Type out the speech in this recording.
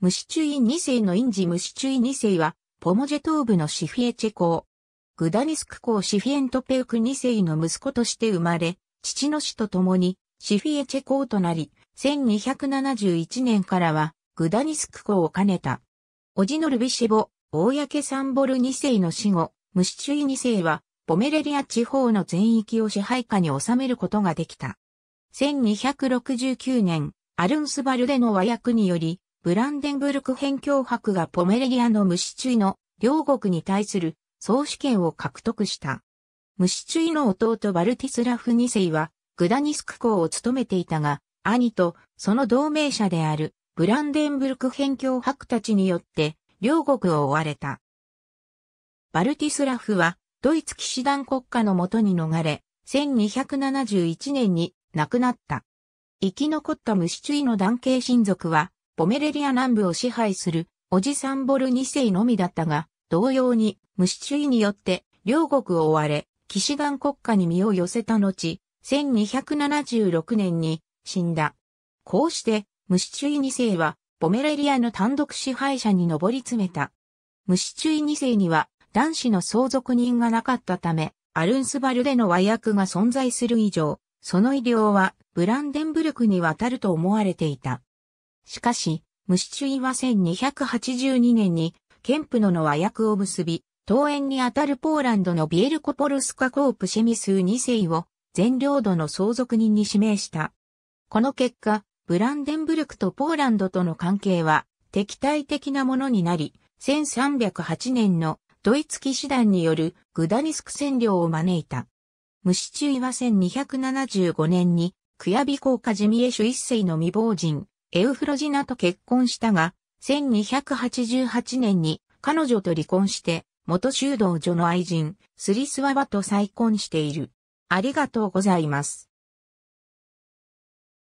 ムシチュイ2世のインジムシチュイ2世は、ポモジェ東部のシフィエチェ公。グダニスク公シフィエントペウク2世の息子として生まれ、父の死と共に、シフィエチェ公となり、1271年からは、グダニスク公を兼ねた。オジノルビシェボ、大焼サンボル2世の死後、ムシチュイ2世は、ポメレリア地方の全域を支配下に収めることができた。1269年、アルンスバルデの和訳により、ブランデンブルク辺境伯がポメレリアの虫注意の両国に対する総主権を獲得した。虫注意の弟バルティスラフ2世はグダニスク公を務めていたが、兄とその同盟者であるブランデンブルク辺境伯たちによって両国を追われた。バルティスラフはドイツ騎士団国家のもとに逃れ、1271年に亡くなった。生き残った虫注意の男系親族はポメレリア南部を支配する、おじサンボル2世のみだったが、同様に、無視主義によって、両国を追われ、騎士団国家に身を寄せた後、1276年に死んだ。こうして、ムシチュイ2世は、ポメレリアの単独支配者に上り詰めた。ムシチュイ2世には、男子の相続人がなかったため、アルンスバルでの和訳が存在する以上、その医療は、ブランデンブルクに渡ると思われていた。しかし、無ュイは1282年に、ケンプノの和訳を結び、東園にあたるポーランドのビエルコポルスカコープシェミス2世を全領土の相続人に指名した。この結果、ブランデンブルクとポーランドとの関係は敵対的なものになり、1308年のドイツ騎士団によるグダニスク占領を招いた。無ュイは1275年に、クヤビコーカジミエシュ一世の未亡人、エウフロジナと結婚したが、1288年に彼女と離婚して、元修道女の愛人、スリスワワと再婚している。ありがとうございます。